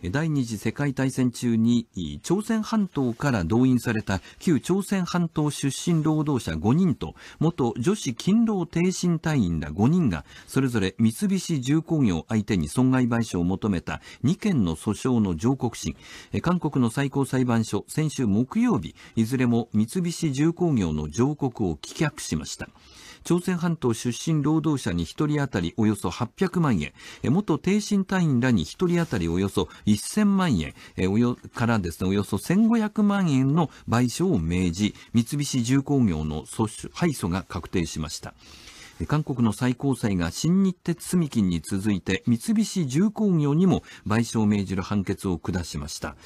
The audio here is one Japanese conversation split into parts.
第二次世界大戦中に朝鮮半島から動員された旧朝鮮半島出身労働者5人と元女子勤労挺身隊員ら5人がそれぞれ三菱重工業相手に損害賠償を求めた2件の訴訟の上告審韓国の最高裁判所先週木曜日いずれも三菱重工業の上告を棄却しました。朝鮮半島出身労働者に1人当たりおよそ800万円、元低身隊員らに1人当たりおよそ1000万円からですね、およそ1500万円の賠償を命じ、三菱重工業の敗訴が確定しました。韓国の最高裁が新日鉄住金に続いて三菱重工業にも賠償を命じる判決を下しました。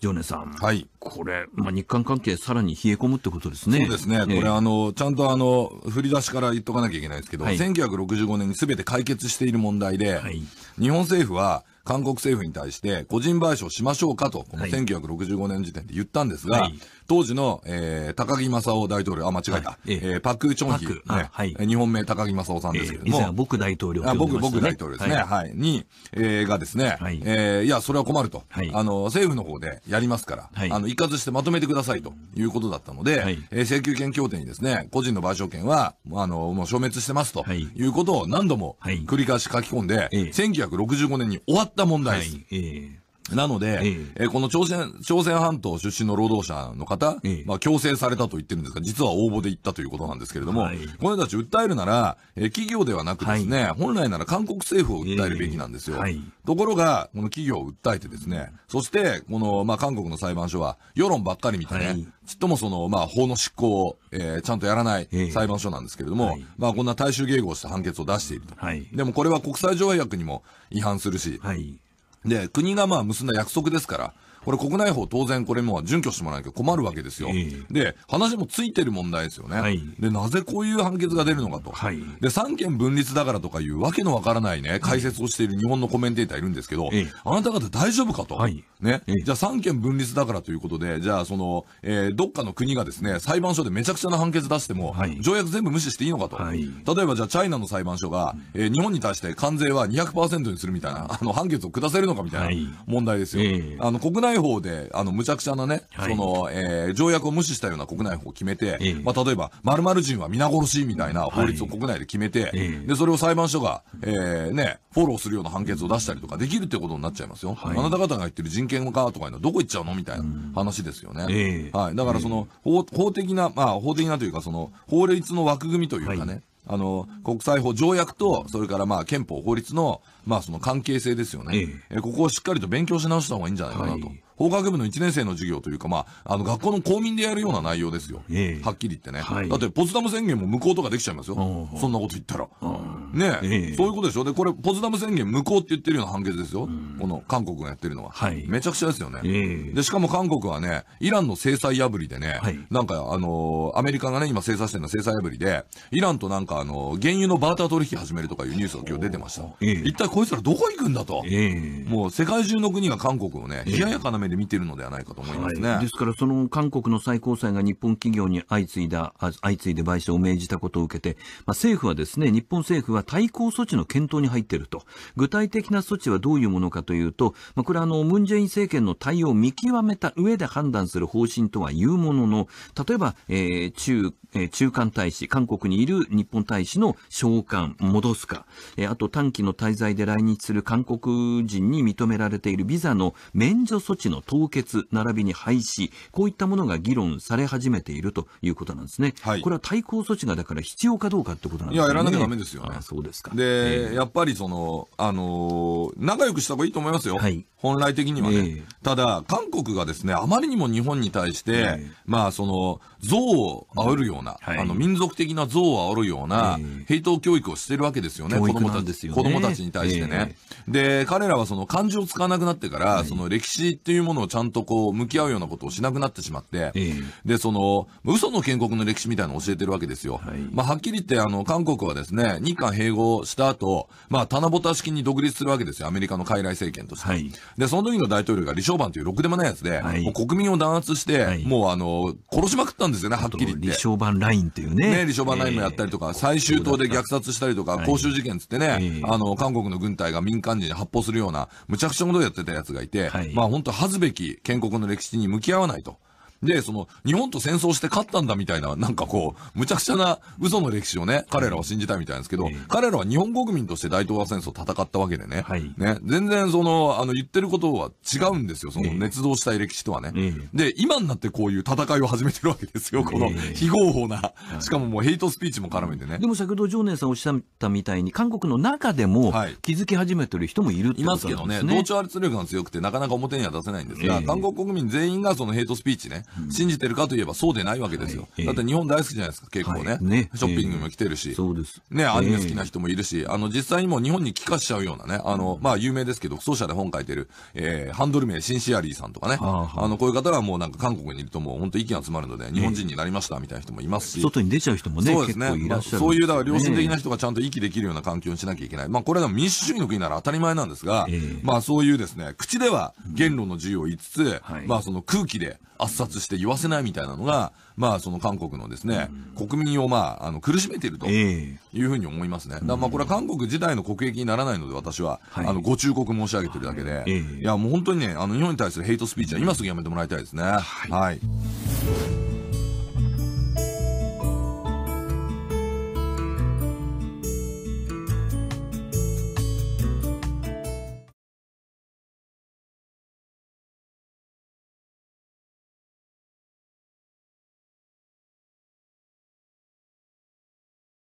常念さん、はい、これ、まあ、日韓関係さらに冷え込むってことですね。そうですね。これ、えー、あの、ちゃんとあの、振り出しから言っとかなきゃいけないですけど、はい、1965年にすべて解決している問題で、はい、日本政府は、韓国政府に対して個人賠償しましょうかと、この1965年時点で言ったんですが、はい、当時の、えー、高木正夫大統領、あ、間違えた、はい、えー、パク・チョンヒ、ねはい、日本名高木正夫さんですけれども、えー、僕大統領、ね、僕、僕大統領ですね、はい、はい、に、えー、がですね、はい、えー、いや、それは困ると、はい。あの、政府の方でやりますから、はい、あの、一括してまとめてくださいということだったので、はい、えー、請求権協定にですね、個人の賠償権は、あの、もう消滅してますということを何度も繰り返し書き込んで、えー、1965年に終わったった問題です。はい、えーなので、えええこの朝鮮、朝鮮半島出身の労働者の方、ええ、まあ、強制されたと言ってるんですが、実は応募で行ったということなんですけれども、はい、この人たち訴えるなら、え企業ではなくですね、はい、本来なら韓国政府を訴えるべきなんですよ。はい、ところが、この企業を訴えてですね、そして、この、まあ、韓国の裁判所は、世論ばっかり見てね、ちっともその、まあ、法の執行を、えー、ちゃんとやらない裁判所なんですけれども、まあ、こんな大衆迎合した判決を出していると。でも、これは国際条約にも違反するし、で、国がまあ結んだ約束ですから、これ国内法当然これもう準拠してもらわなきゃ困るわけですよ。えー、で、話もついてる問題ですよね、はい、で、なぜこういう判決が出るのかと。はい、で、三権分立だからとかいうわけのわからないね、解説をしている日本のコメンテーターいるんですけど、えー、あなた方大丈夫かと。はい、ね、えー、じゃあ三権分立だからということで、じゃあその、えー、どっかの国がですね、裁判所でめちゃくちゃな判決出しても、条約全部無視していいのかと。例えばじゃあチャイナの裁判所が、えー、日本に対して関税は200%にするみたいな、あの判決を下せるのかみたいな問題ですよ。あの国内内法で、あの、むちゃくちゃなね、はい、その、えー、条約を無視したような国内法を決めて、えー、まあ、例えば、〇〇人は皆殺しみたいな法律を国内で決めて、はいで、それを裁判所が、えー、ね、フォローするような判決を出したりとかできるってことになっちゃいますよ。はい、あなた方が言ってる人権かとかいうのはどこ行っちゃうのみたいな話ですよね。えー、はい。だから、その、法、法的な、まあ、法的なというか、その、法律の枠組みというかね、あの、国際法条約と、それからまあ憲法法律の、まあその関係性ですよね。ええ、ここをしっかりと勉強し直した方がいいんじゃないかなと。はい法学部の1年生の授業というか、まあ、あの、学校の公民でやるような内容ですよ。えはっきり言ってね、はい、だって、ポツダム宣言も無効とかできちゃいますよ。そんなこと言ったら。ねえそういうことでしょ。で、これ、ポツダム宣言無効って言ってるような判決ですよ。この、韓国がやってるのは。はい、めちゃくちゃですよね、で、しかも韓国はね、イランの制裁破りでね、はい、なんか、あのー、アメリカがね、今制裁してるのは制裁破りで、イランとなんか、あのー、原油のバーター取引始めるとかいうニュースが今日出てました。一体こいつらどこ行くんだと。もう、世界中の国が韓国をね、冷ややかな目で見てるのではないかと思いますね、はい、ですから、その韓国の最高裁が日本企業に相次いだ相次いで賠償を命じたことを受けて、まあ、政府はですね日本政府は対抗措置の検討に入っていると具体的な措置はどういうものかというと、まあ、これはあの、ムン・ジェイン政権の対応を見極めた上で判断する方針とはいうものの例えば、えー、中,、えー、中間大使韓国にいる日本大使の召喚戻すか、えー、あと短期の滞在で来日する韓国人に認められているビザの免除措置のの凍結並びに廃止こういったものが議論され始めているということなんですね、はい、これは対抗措置がだから必要かどうかってことなんですねいややらなきゃだめですよねあそうですかで、えー、やっぱりその、あのー、仲良くした方がいいと思いますよ、はい、本来的にはね、えー、ただ韓国がですねあまりにも日本に対して、えー、まあその像を煽るような、うんはい、あの民族的な像を煽るような、平等教育をしてるわけですよね、子供たち、子供たちに対してね、で、彼らはその漢字を使わなくなってから、はい、その歴史っていうものをちゃんとこう、向き合うようなことをしなくなってしまって、で、その、嘘の建国の歴史みたいなのを教えてるわけですよ。はい、まあ、はっきり言って、あの、韓国はですね、日韓併合した後、まあ、棚ぼた式に独立するわけですよ、アメリカの傀儡政権として。はい、で、その時の大統領が李承晩というろくでもないやつで、国民を弾圧して、もうあの、殺しまくったんですよね、はっきり言って。版ラインっていうね。ね、立証版ラインもやったりとか、最終島で虐殺したりとか、公衆事件つってね、あの、韓国の軍隊が民間人に発砲するような、むちゃくちゃなことをやってたやつがいて、まあ本当恥ずべき建国の歴史に向き合わないと。で、その、日本と戦争して勝ったんだみたいな、なんかこう、むちゃくちゃな嘘の歴史をね、彼らは信じたいみたいなんですけど、えー、彼らは日本国民として大東亜戦争戦ったわけでね、はい、ね、全然その、あの、言ってることは違うんですよ、その、捏造したい歴史とはね、えー、で、今になってこういう戦いを始めてるわけですよ、この、非合法な、しかももうヘイトスピーチも絡めてね。でも先ほど常念さんおっしゃったみたいに、韓国の中でも気づき始めてる人もいるってことなんですね。い、いますけどね、同調圧力が強くて、なかなか表には出せないんですが、えー、韓国国民全員がそのヘイトスピーチね、信じてるかといえばそうでないわけですよ。だって日本大好きじゃないですか、結構ね。ねショッピングも来てるし。そうです。ね、アニメ好きな人もいるし、あの、実際にも日本に帰化しちゃうようなね、あの、まあ、有名ですけど、奏者で本書いてる、えー、ハンドル名、シンシアリーさんとかね。あの、こういう方がもうなんか韓国にいるともう本当息が詰まるので、日本人になりましたみたいな人もいますし。外に出ちゃう人もね、そうですね。いらっしゃる、そういう、だから良心的な人がちゃんと息できるような環境にしなきゃいけない。まあ、これは民主主義の国なら当たり前なんですが、まあ、そういうですね、口では言論の自由を言いつつ、まあ、その空気で圧殺決して言わせないみたいなのが、まあ、その韓国のですね、国民を、まあ、あの苦しめているというふうに思いますね。だまあこれは韓国自体の国益にならないので、私は、はい、あのご忠告申し上げてるだけで、いや、もう本当にね、あの日本に対するヘイトスピーチは今すぐやめてもらいたいですね。はい、はい